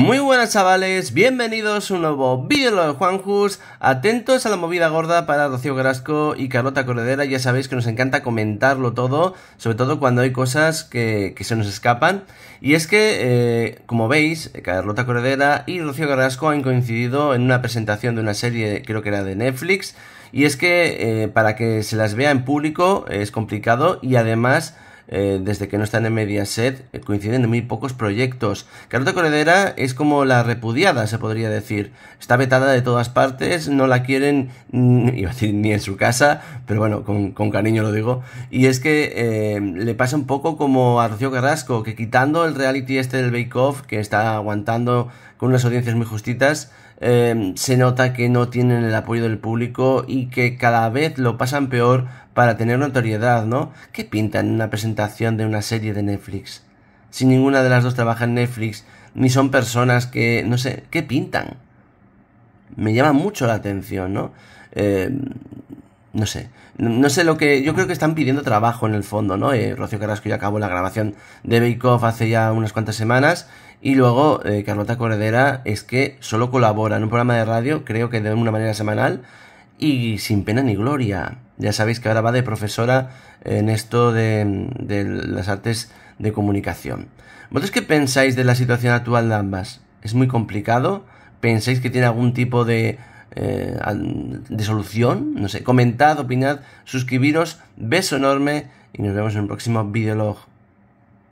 Muy buenas chavales, bienvenidos a un nuevo vídeo de Juanjus, atentos a la movida gorda para Rocío Grasco y Carlota Corredera, ya sabéis que nos encanta comentarlo todo, sobre todo cuando hay cosas que, que se nos escapan, y es que, eh, como veis, Carlota Corredera y Rocío Grasco han coincidido en una presentación de una serie, creo que era de Netflix, y es que eh, para que se las vea en público es complicado y además eh, desde que no están en Mediaset, eh, coinciden en muy pocos proyectos. Carlota Corredera es como la repudiada, se podría decir. Está vetada de todas partes, no la quieren ni en su casa, pero bueno, con, cariño lo digo. Y es que eh, le pasa un poco como a Rocío Carrasco, que quitando el reality este del Bake Off, que está aguantando con unas audiencias muy justitas, Em, se nota que no tienen el apoyo del público y que cada vez lo pasan peor para tener notoriedad, ¿no? ¿Qué pintan en una presentación de una serie de Netflix? Si ninguna de las dos trabaja en Netflix, ni son personas que, no sé, ¿qué pintan? Me llama mucho la atención, ¿no? Em, no sé, no sé lo que, yo creo que están pidiendo trabajo en el fondo, ¿no? Eh, Rocío Carrasco ya acabó la grabación de Bake Off hace ya unas cuantas semanas y luego eh, Carlota Corredera, es que solo colabora en un programa de radio, creo que de una manera semanal y sin pena ni gloria. Ya sabéis que ahora va de profesora en esto de, de las artes de comunicación. ¿Vosotros qué pensáis de la situación actual de ambas? ¿Es muy complicado? ¿Pensáis que tiene algún tipo de eh, de solución. No sé, comentad, opinad, suscribiros. Beso enorme y nos vemos en un próximo videolog.